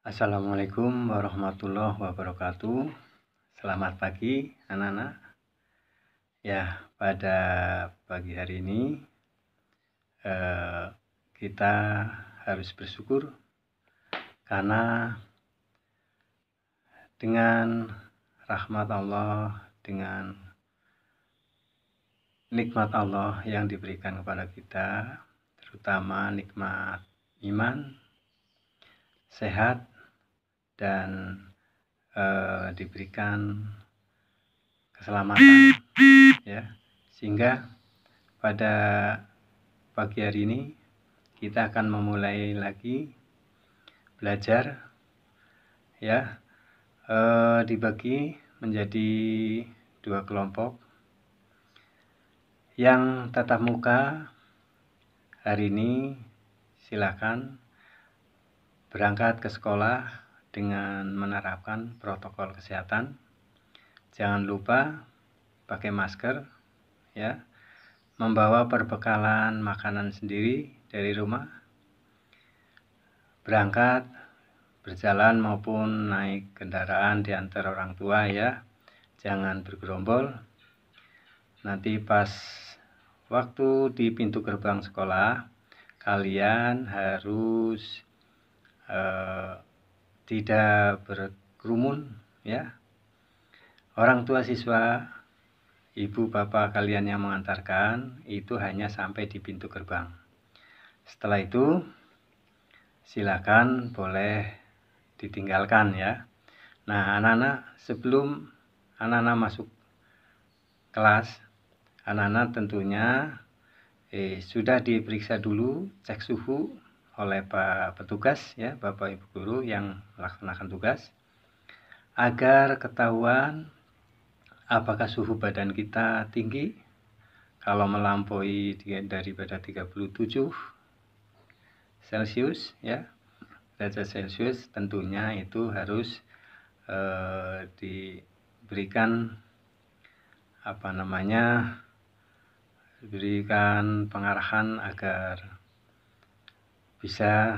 Assalamualaikum warahmatullahi wabarakatuh. Selamat pagi anak-anak. Ya, pada pagi hari ini eh, kita harus bersyukur karena dengan rahmat Allah, dengan nikmat Allah yang diberikan kepada kita, terutama nikmat iman, sehat, dan uh, diberikan keselamatan ya sehingga pada pagi hari ini kita akan memulai lagi belajar ya e, dibagi menjadi dua kelompok yang tatap muka hari ini silakan berangkat ke sekolah dengan menerapkan protokol kesehatan. Jangan lupa pakai masker ya. Membawa perbekalan makanan sendiri dari rumah. Berangkat berjalan maupun naik kendaraan di diantar orang tua ya. Jangan bergerombol. Nanti pas waktu di pintu gerbang sekolah, kalian harus eh, tidak berkerumun ya orang tua siswa ibu bapak kalian yang mengantarkan itu hanya sampai di pintu gerbang setelah itu silakan boleh ditinggalkan ya nah anak-anak sebelum anak-anak masuk kelas anak-anak tentunya eh, sudah diperiksa dulu cek suhu oleh Pak petugas ya, Bapak Ibu guru yang melaksanakan tugas agar ketahuan apakah suhu badan kita tinggi kalau melampaui daripada 37 Celcius ya. Derajat Celcius tentunya itu harus eh, diberikan apa namanya diberikan pengarahan agar bisa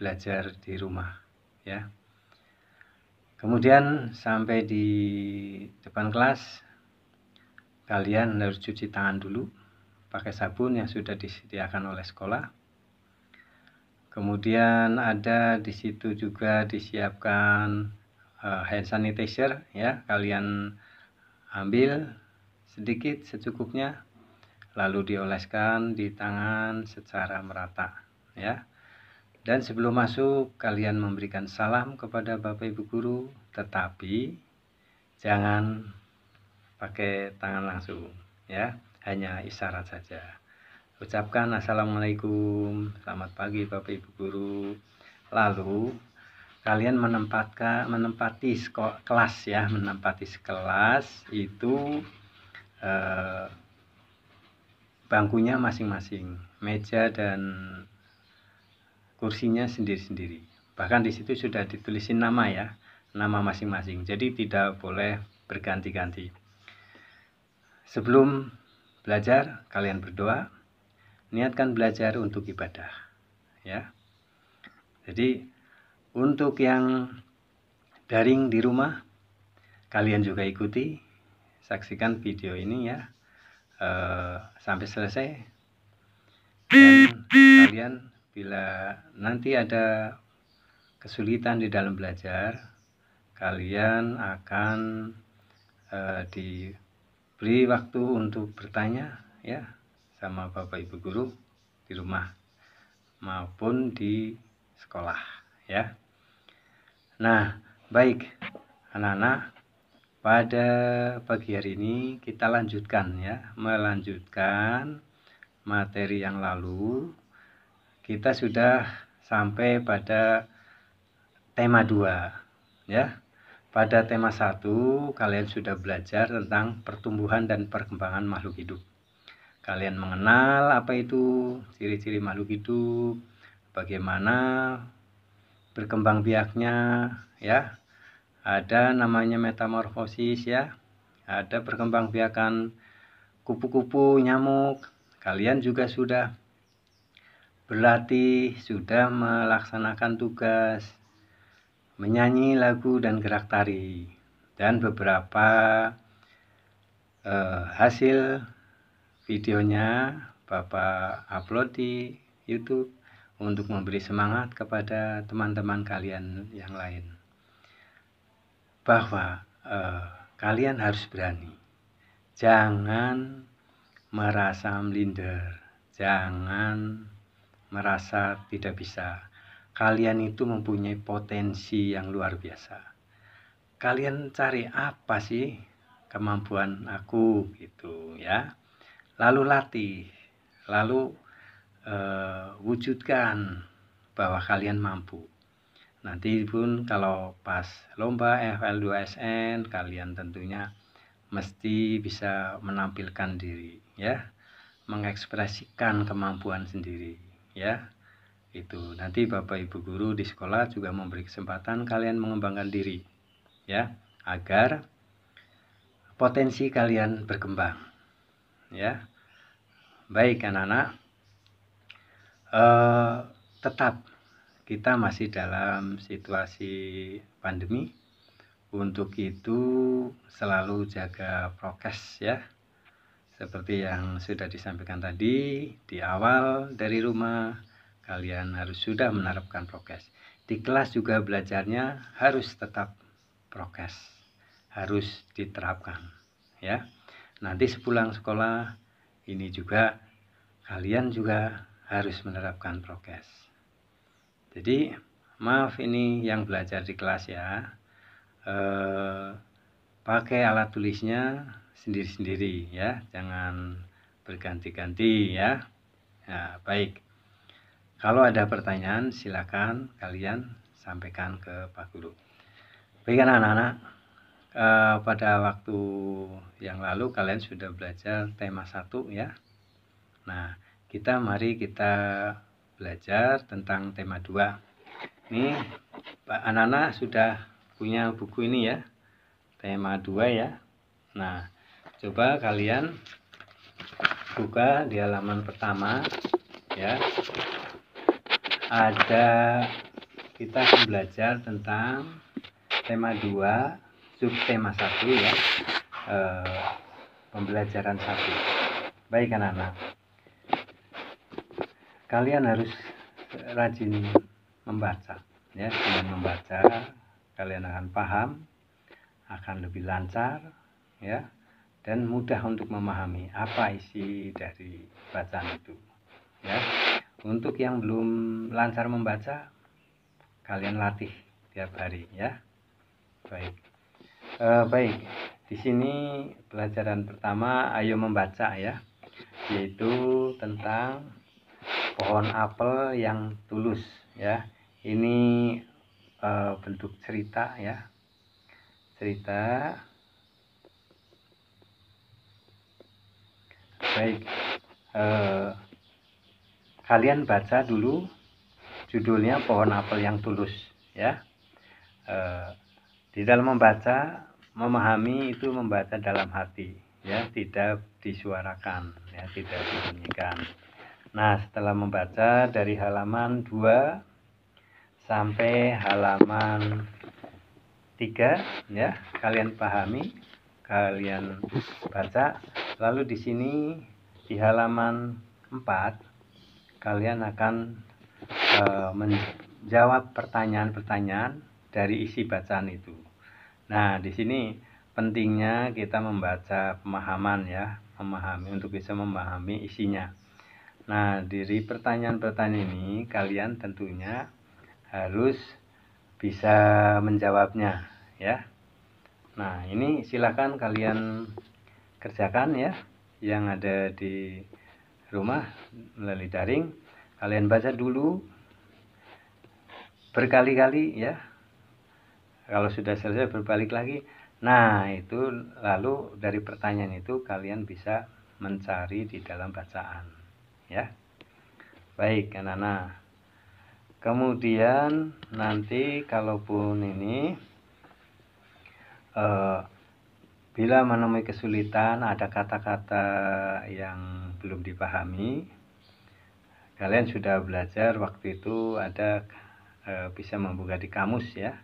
belajar di rumah ya. Kemudian sampai di depan kelas kalian harus cuci tangan dulu pakai sabun yang sudah disediakan oleh sekolah. Kemudian ada di situ juga disiapkan uh, hand sanitizer ya, kalian ambil sedikit secukupnya lalu dioleskan di tangan secara merata ya. Dan sebelum masuk, kalian memberikan salam kepada Bapak Ibu Guru, tetapi jangan pakai tangan langsung, ya, hanya isyarat saja. Ucapkan assalamualaikum, selamat pagi Bapak Ibu Guru. Lalu kalian menempatkan menempati kelas ya, menempati kelas itu eh, bangkunya masing-masing, meja dan kursinya sendiri-sendiri. Bahkan di situ sudah ditulisin nama ya, nama masing-masing. Jadi tidak boleh berganti-ganti. Sebelum belajar, kalian berdoa, niatkan belajar untuk ibadah, ya. Jadi untuk yang daring di rumah, kalian juga ikuti, saksikan video ini ya, e, sampai selesai. Dan kalian bila nanti ada kesulitan di dalam belajar, kalian akan e, diberi waktu untuk bertanya ya sama Bapak Ibu guru di rumah maupun di sekolah ya. Nah, baik anak-anak pada pagi hari ini kita lanjutkan ya, melanjutkan materi yang lalu kita sudah sampai pada tema 2 ya. Pada tema 1 kalian sudah belajar tentang pertumbuhan dan perkembangan makhluk hidup. Kalian mengenal apa itu ciri-ciri makhluk hidup, bagaimana berkembang biaknya ya. Ada namanya metamorfosis ya. Ada perkembang biakan kupu-kupu, nyamuk. Kalian juga sudah berlatih, sudah melaksanakan tugas, menyanyi lagu dan gerak tari, dan beberapa eh, hasil videonya Bapak upload di YouTube untuk memberi semangat kepada teman-teman kalian yang lain bahwa eh, kalian harus berani. Jangan merasa melinder, jangan merasa tidak bisa. Kalian itu mempunyai potensi yang luar biasa. Kalian cari apa sih kemampuan aku gitu ya. Lalu latih, lalu e, wujudkan bahwa kalian mampu. Nanti pun kalau pas lomba FL2SN kalian tentunya mesti bisa menampilkan diri ya, mengekspresikan kemampuan sendiri ya itu nanti bapak ibu guru di sekolah juga memberi kesempatan kalian mengembangkan diri ya agar potensi kalian berkembang ya baik anak-anak e, tetap kita masih dalam situasi pandemi untuk itu selalu jaga prokes ya seperti yang sudah disampaikan tadi di awal dari rumah, kalian harus sudah menerapkan prokes. Di kelas juga belajarnya harus tetap prokes, harus diterapkan, ya. Nanti sepulang sekolah ini juga kalian juga harus menerapkan prokes. Jadi, maaf ini yang belajar di kelas ya. Eh, pakai alat tulisnya sendiri-sendiri ya jangan berganti-ganti ya nah, baik kalau ada pertanyaan silakan kalian sampaikan ke Pak Guru baik anak-anak eh, pada waktu yang lalu kalian sudah belajar tema satu ya nah kita mari kita belajar tentang tema dua ini anak-anak sudah punya buku ini ya tema dua ya nah coba kalian buka di halaman pertama ya ada kita akan belajar tentang tema 2 subtema 1 ya e, pembelajaran 1 baik anak-anak kalian harus rajin membaca ya dengan membaca kalian akan paham akan lebih lancar ya dan mudah untuk memahami apa isi dari bacaan itu ya untuk yang belum lancar membaca kalian latih tiap hari ya baik e, baik di sini pelajaran pertama ayo membaca ya yaitu tentang pohon apel yang tulus ya ini e, bentuk cerita ya cerita baik uh, kalian baca dulu judulnya pohon apel yang tulus ya uh, di dalam membaca memahami itu membaca dalam hati ya tidak disuarakan ya tidak dibunyikan nah setelah membaca dari halaman 2 sampai halaman 3 ya kalian pahami kalian baca. Lalu di sini di halaman 4 kalian akan e, menjawab pertanyaan-pertanyaan dari isi bacaan itu. Nah, di sini pentingnya kita membaca pemahaman ya, memahami untuk bisa memahami isinya. Nah, dari pertanyaan-pertanyaan ini kalian tentunya harus bisa menjawabnya ya. Nah, ini silakan kalian kerjakan ya yang ada di rumah melalui daring. Kalian baca dulu berkali-kali ya. Kalau sudah selesai berbalik lagi. Nah, itu lalu dari pertanyaan itu kalian bisa mencari di dalam bacaan ya. Baik, anak Kemudian nanti kalaupun ini uh, bila menemui kesulitan, ada kata-kata yang belum dipahami, kalian sudah belajar waktu itu ada eh, bisa membuka di kamus ya,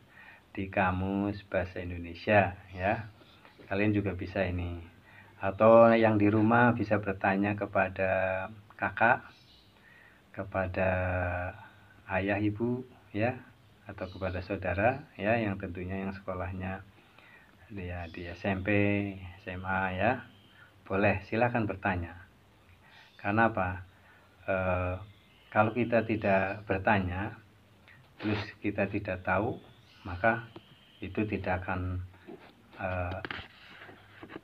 di kamus bahasa Indonesia ya. Kalian juga bisa ini. Atau yang di rumah bisa bertanya kepada kakak, kepada ayah ibu ya, atau kepada saudara ya yang tentunya yang sekolahnya dia di SMP SMA ya boleh silahkan bertanya karena apa e, kalau kita tidak bertanya terus kita tidak tahu maka itu tidak akan e,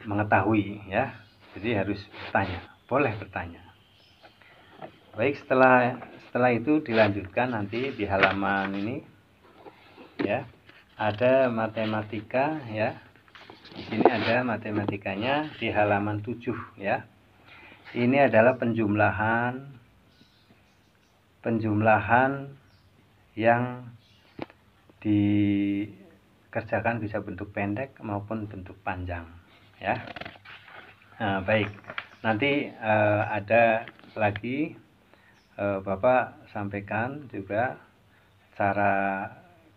mengetahui ya jadi harus bertanya boleh bertanya baik setelah setelah itu dilanjutkan nanti di halaman ini ya ada matematika ya di sini ada matematikanya di halaman 7 ya. Ini adalah penjumlahan penjumlahan yang dikerjakan bisa bentuk pendek maupun bentuk panjang ya. Nah, baik. Nanti uh, ada lagi uh, Bapak sampaikan juga cara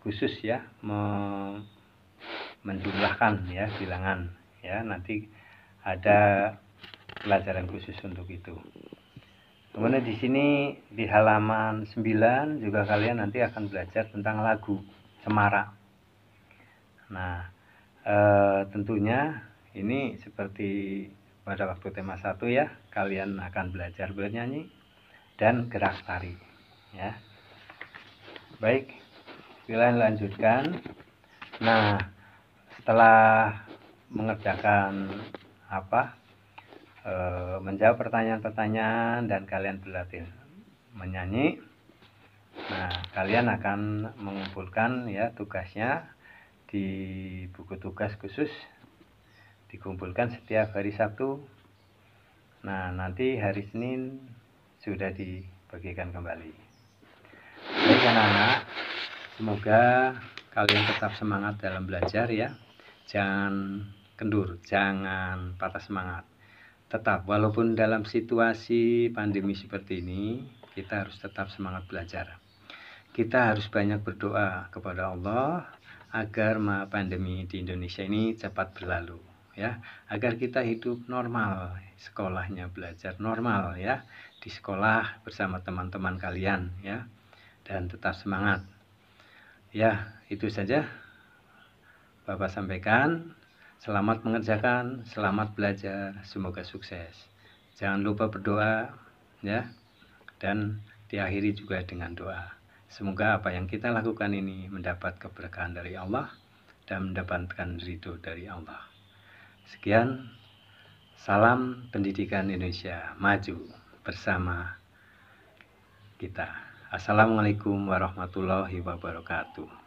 khusus ya menjumlahkan ya bilangan ya nanti ada pelajaran khusus untuk itu kemudian di sini di halaman 9 juga kalian nanti akan belajar tentang lagu cemara nah e, tentunya ini seperti pada waktu tema 1 ya kalian akan belajar bernyanyi dan gerak tari ya baik kalian lanjutkan nah setelah mengerjakan apa e, menjawab pertanyaan-pertanyaan dan kalian berlatih menyanyi nah kalian akan mengumpulkan ya tugasnya di buku tugas khusus dikumpulkan setiap hari Sabtu nah nanti hari Senin sudah dibagikan kembali baik anak-anak semoga kalian tetap semangat dalam belajar ya jangan kendur, jangan patah semangat. Tetap, walaupun dalam situasi pandemi seperti ini, kita harus tetap semangat belajar. Kita harus banyak berdoa kepada Allah agar pandemi di Indonesia ini cepat berlalu ya, agar kita hidup normal, sekolahnya belajar normal ya, di sekolah bersama teman-teman kalian ya. Dan tetap semangat. Ya, itu saja Bapak sampaikan. Selamat mengerjakan, selamat belajar, semoga sukses. Jangan lupa berdoa ya. Dan diakhiri juga dengan doa. Semoga apa yang kita lakukan ini mendapat keberkahan dari Allah dan mendapatkan ridho dari Allah. Sekian, salam pendidikan Indonesia maju bersama kita. Assalamualaikum warahmatullahi wabarakatuh.